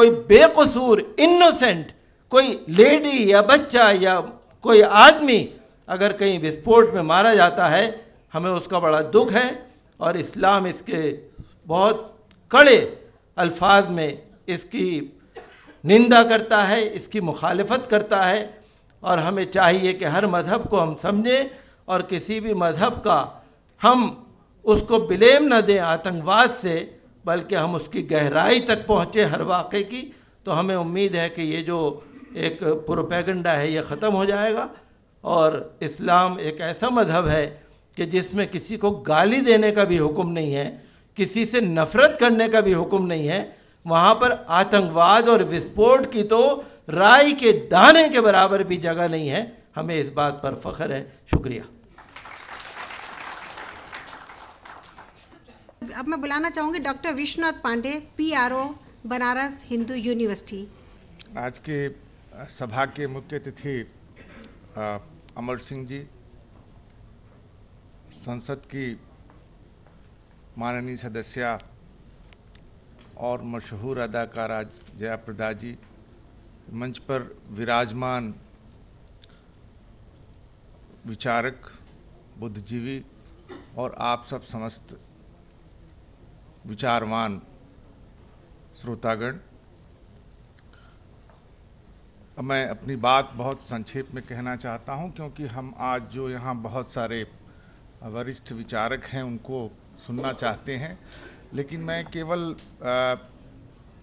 कोई बेकसूर इनोसेंट कोई लेडी या बच्चा या कोई आदमी अगर कहीं विस्फोट में मारा जाता है हमें उसका बड़ा दुख है और इस्लाम इसके बहुत कड़े अल्फाज में इसकी निंदा करता है इसकी मुखालफत करता है और हमें चाहिए कि हर मज़हब को हम समझें और किसी भी मज़हब का हम उसको ब्लेम न दें आतंकवाद से बल्कि हम उसकी गहराई तक पहुँचे हर वाक़े की तो हमें उम्मीद है कि ये जो एक प्रोपेगेंडा है ये ख़त्म हो जाएगा और इस्लाम एक ऐसा मज़हब है कि जिसमें किसी को गाली देने का भी हुक्म नहीं है किसी से नफ़रत करने का भी हुक्म नहीं है वहाँ पर आतंकवाद और विस्फोट की तो राय के दाने के बराबर भी जगह नहीं है हमें इस बात पर फ़ख्र है शुक्रिया अब मैं बुलाना चाहूँगी doctor Vishwanath Pandey P Banaras Hindu university आज के सभा के मुख्य अतिथि अमर सिंह जी संसद की माननीय सदस्या और मशहूर अदाकारा जया प्रदा जी मंच पर विराजमान विचारक बुद्धिजीवी और आप सब समस्त विचारवान श्रोतागण मैं अपनी बात बहुत संक्षेप में कहना चाहता हूं क्योंकि हम आज जो यहां बहुत सारे वरिष्ठ विचारक हैं उनको सुनना चाहते हैं लेकिन मैं केवल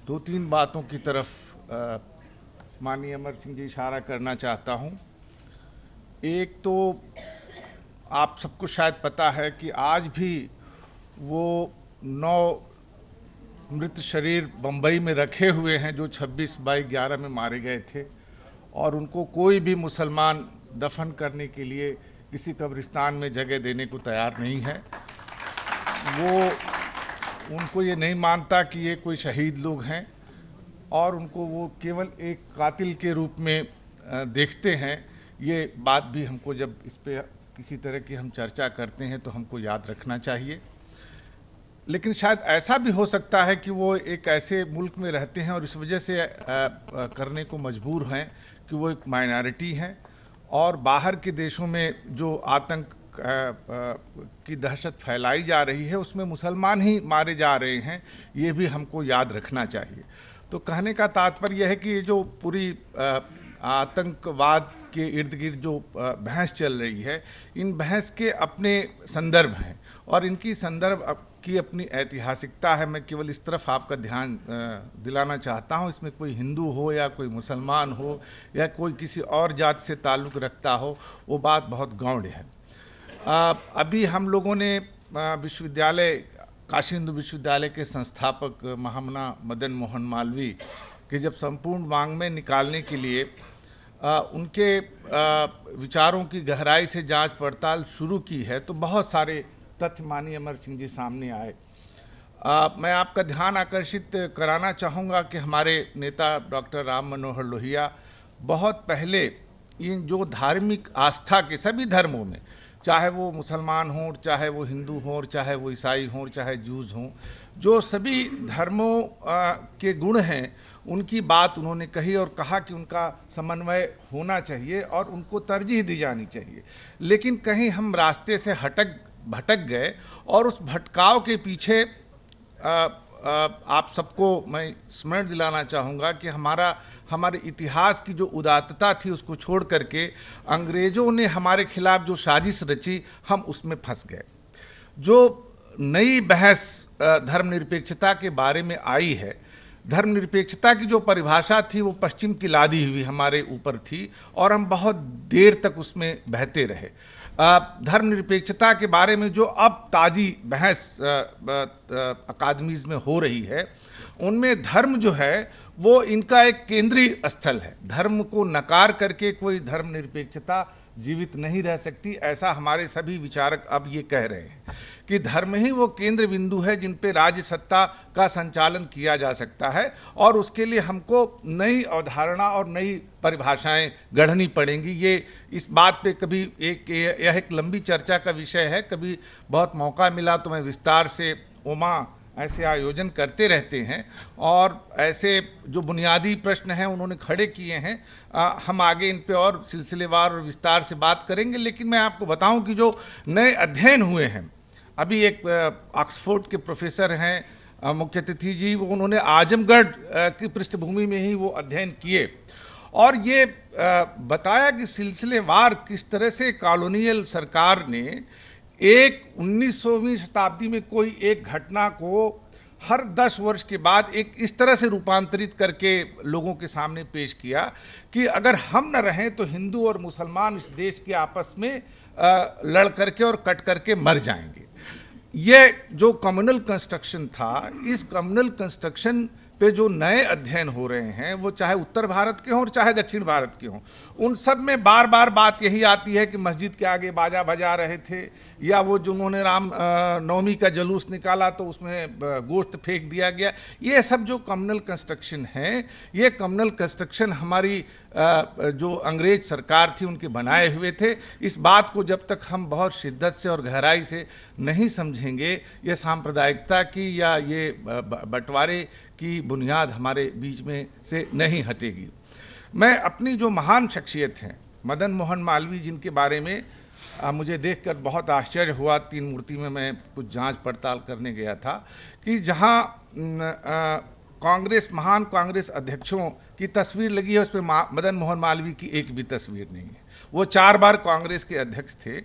दो तीन बातों की तरफ माननीय अमर सिंह जी इशारा करना चाहता हूं एक तो आप सबको शायद पता है कि आज भी वो नौ मृत शरीर बम्बई में रखे हुए हैं जो 26 बाई 11 में मारे गए थे और उनको कोई भी मुसलमान दफन करने के लिए किसी कब्रिस्तान में जगह देने को तैयार नहीं है वो उनको ये नहीं मानता कि ये कोई शहीद लोग हैं और उनको वो केवल एक कातिल के रूप में देखते हैं ये बात भी हमको जब इस पर किसी तरह की हम चर्चा करते हैं तो हमको याद रखना चाहिए लेकिन शायद ऐसा भी हो सकता है कि वो एक ऐसे मुल्क में रहते हैं और इस वजह से करने को मजबूर हैं कि वो एक माइनॉरिटी हैं और बाहर के देशों में जो आतंक की दहशत फैलाई जा रही है उसमें मुसलमान ही मारे जा रहे हैं ये भी हमको याद रखना चाहिए तो कहने का तात्पर्य यह है कि ये जो पूरी आतंकवाद के इर्द गिर्द जो बहस चल रही है इन बहस के अपने संदर्भ हैं और इनकी संदर्भ इसकी अपनी ऐतिहासिकता है मैं केवल इस तरफ आपका ध्यान दिलाना चाहता हूँ इसमें कोई हिंदू हो या कोई मुसलमान हो या कोई किसी और जात से ताल्लुक़ रखता हो वो बात बहुत गौड़ है अभी हम लोगों ने विश्वविद्यालय काशी हिंदू विश्वविद्यालय के संस्थापक महामना मदन मोहन मालवी के जब संपूर्ण मांग में निकालने के लिए आ, उनके आ, विचारों की गहराई से जांच पड़ताल शुरू की है तो बहुत सारे तथ्य मानी अमर सिंह जी सामने आए आ, मैं आपका ध्यान आकर्षित कराना चाहूँगा कि हमारे नेता डॉक्टर राम मनोहर लोहिया बहुत पहले इन जो धार्मिक आस्था के सभी धर्मों में चाहे वो मुसलमान हों चाहे वो हिंदू हों चाहे वो ईसाई हों चाहे जूज हों जो सभी धर्मों के गुण हैं उनकी बात उन्होंने कही और कहा कि उनका समन्वय होना चाहिए और उनको तरजीह दी जानी चाहिए लेकिन कहीं हम रास्ते से हटक भटक गए और उस भटकाव के पीछे आ, आ, आप सबको मैं स्मरण दिलाना चाहूँगा कि हमारा हमारे इतिहास की जो उदातता थी उसको छोड़ करके अंग्रेज़ों ने हमारे खिलाफ जो साजिश रची हम उसमें फंस गए जो नई बहस धर्मनिरपेक्षता के बारे में आई है धर्मनिरपेक्षता की जो परिभाषा थी वो पश्चिम की लादी हुई हमारे ऊपर थी और हम बहुत देर तक उसमें बहते रहे धर्मनिरपेक्षता के बारे में जो अब ताज़ी बहस अकादमीज़ में हो रही है उनमें धर्म जो है वो इनका एक केंद्रीय स्थल है धर्म को नकार करके कोई धर्मनिरपेक्षता जीवित नहीं रह सकती ऐसा हमारे सभी विचारक अब ये कह रहे हैं कि धर्म ही वो केंद्र बिंदु है जिन पे राज्य सत्ता का संचालन किया जा सकता है और उसके लिए हमको नई अवधारणा और नई परिभाषाएं गढ़नी पड़ेंगी ये इस बात पे कभी एक यह एक लंबी चर्चा का विषय है कभी बहुत मौका मिला तो मैं विस्तार से उमा ऐसे आयोजन करते रहते हैं और ऐसे जो बुनियादी प्रश्न हैं उन्होंने खड़े किए हैं आ, हम आगे इन पे और सिलसिलेवार और विस्तार से बात करेंगे लेकिन मैं आपको बताऊं कि जो नए अध्ययन हुए हैं अभी एक ऑक्सफोर्ड के प्रोफेसर हैं मुख्य अतिथि जी वो उन्होंने आजमगढ़ की पृष्ठभूमि में ही वो अध्ययन किए और ये आ, बताया कि सिलसिलेवार किस तरह से कॉलोनियल सरकार ने एक 19वीं शताब्दी में कोई एक घटना को हर 10 वर्ष के बाद एक इस तरह से रूपांतरित करके लोगों के सामने पेश किया कि अगर हम न रहें तो हिंदू और मुसलमान इस देश के आपस में लड़ करके और कट करके मर जाएंगे ये जो कम्युनल कंस्ट्रक्शन था इस कम्युनल कंस्ट्रक्शन पे जो नए अध्ययन हो रहे हैं वो चाहे उत्तर भारत के हों और चाहे दक्षिण भारत के हों उन सब में बार बार बात यही आती है कि मस्जिद के आगे बाजा बजा रहे थे या वो जो उन्होंने राम नवमी का जुलूस निकाला तो उसमें गोश्त फेंक दिया गया ये सब जो कम्युनल कंस्ट्रक्शन है ये कम्युनल कंस्ट्रक्शन हमारी जो अंग्रेज सरकार थी उनके बनाए हुए थे इस बात को जब तक हम बहुत शिद्दत से और गहराई से नहीं समझेंगे ये सांप्रदायिकता की या ये बंटवारे की बुनियाद हमारे बीच में से नहीं हटेगी मैं अपनी जो महान शख्सियत हैं मदन मोहन मालवी जिनके बारे में आ, मुझे देखकर बहुत आश्चर्य हुआ तीन मूर्ति में मैं कुछ जांच पड़ताल करने गया था कि जहां कांग्रेस महान कांग्रेस अध्यक्षों की तस्वीर लगी है उसमें मदन मोहन मालवी की एक भी तस्वीर नहीं है वो चार बार कांग्रेस के अध्यक्ष थे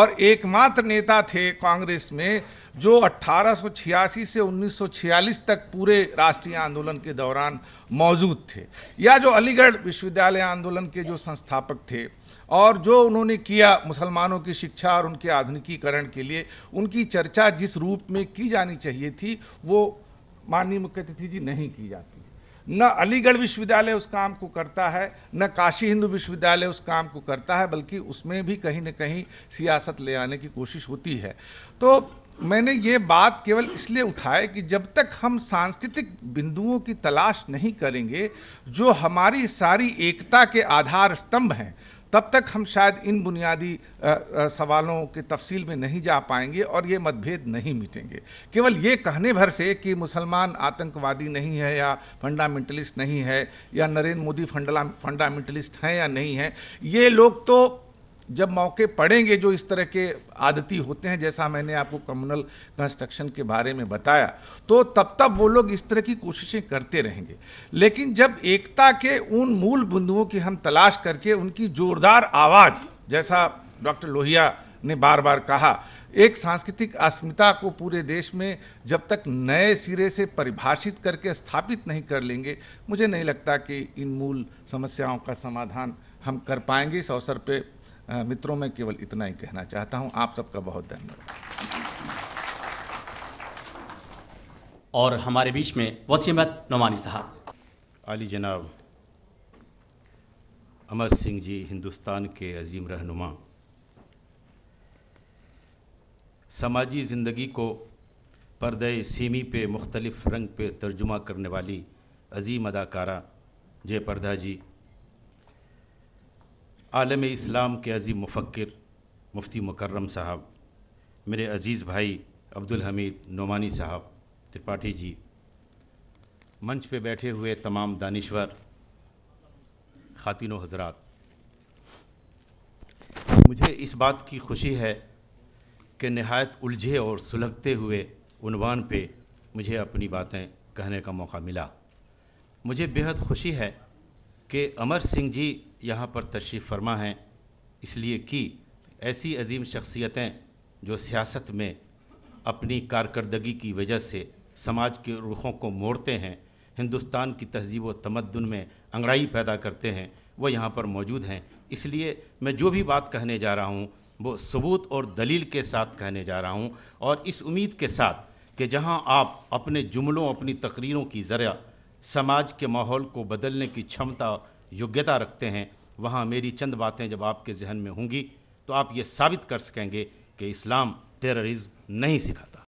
और एकमात्र नेता थे कांग्रेस में जो 1886 से 1946 तक पूरे राष्ट्रीय आंदोलन के दौरान मौजूद थे या जो अलीगढ़ विश्वविद्यालय आंदोलन के जो संस्थापक थे और जो उन्होंने किया मुसलमानों की शिक्षा और उनके आधुनिकीकरण के लिए उनकी चर्चा जिस रूप में की जानी चाहिए थी वो माननीय मुख्य अतिथि जी नहीं की जाती न अलीगढ़ विश्वविद्यालय उस काम को करता है न काशी हिंदू विश्वविद्यालय उस काम को करता है बल्कि उसमें भी कहीं ना कहीं सियासत ले आने की कोशिश होती है तो मैंने ये बात केवल इसलिए उठाए कि जब तक हम सांस्कृतिक बिंदुओं की तलाश नहीं करेंगे जो हमारी सारी एकता के आधार स्तंभ हैं तब तक हम शायद इन बुनियादी सवालों के तफसील में नहीं जा पाएंगे और ये मतभेद नहीं मिटेंगे केवल ये कहने भर से कि मुसलमान आतंकवादी नहीं है या फंडामेंटलिस्ट नहीं है या नरेंद्र मोदी फंडला फंडामेंटलिस्ट हैं या नहीं हैं ये लोग तो जब मौके पड़ेंगे जो इस तरह के आदती होते हैं जैसा मैंने आपको कम्युनल कंस्ट्रक्शन के बारे में बताया तो तब तब वो लोग इस तरह की कोशिशें करते रहेंगे लेकिन जब एकता के उन मूल बिंदुओं की हम तलाश करके उनकी जोरदार आवाज़ जैसा डॉक्टर लोहिया ने बार बार कहा एक सांस्कृतिक अस्मिता को पूरे देश में जब तक नए सिरे से परिभाषित करके स्थापित नहीं कर लेंगे मुझे नहीं लगता कि इन मूल समस्याओं का समाधान हम कर पाएंगे इस अवसर पे मित्रों में केवल इतना ही कहना चाहता हूँ आप सबका बहुत धन्यवाद और हमारे बीच में वसीमत नौमानी नोमानी साहब अली जनाब अमर सिंह जी हिंदुस्तान के अजीम रहनुमा समाजी ज़िंदगी को पर्दे सीमी पे मुख्तलिफ़ रंग पे तर्जुमा करने वाली अजीम अदाकारा जय जी आलम इस्लाम के अज़ीम मुफक्र मुफ्ती मुकर्रम साहब मेरे अज़ीज़ भाई अब्दुल हमीद नोमानी साहब त्रिपाठी जी मंच पे बैठे हुए तमाम दानश्वर ख़ातिनों हजरात मुझे इस बात की खुशी है कि नहायत उलझे और सुलगते हुए उनवान पे मुझे अपनी बातें कहने का मौका मिला मुझे बेहद खुशी है कि अमर सिंह जी यहाँ पर तशरीफ़ फरमा हैं इसलिए कि ऐसी अजीम शख्सियतें जो सियासत में अपनी कारकर्दगी की वजह से समाज के रुखों को मोड़ते हैं हिंदुस्तान की तहजीब व तमदन में अंगड़ाई पैदा करते हैं वह यहाँ पर मौजूद हैं इसलिए मैं जो भी बात कहने जा रहा हूँ वो सबूत और दलील के साथ कहने जा रहा हूँ और इस उम्मीद के साथ कि जहाँ आप अपने जुमलों अपनी तकरीरों की ज़रिया समाज के माहौल को बदलने की क्षमता योग्यता रखते हैं वहाँ मेरी चंद बातें जब आपके जहन में होंगी तो आप ये साबित कर सकेंगे कि इस्लाम टेररिज्म नहीं सिखाता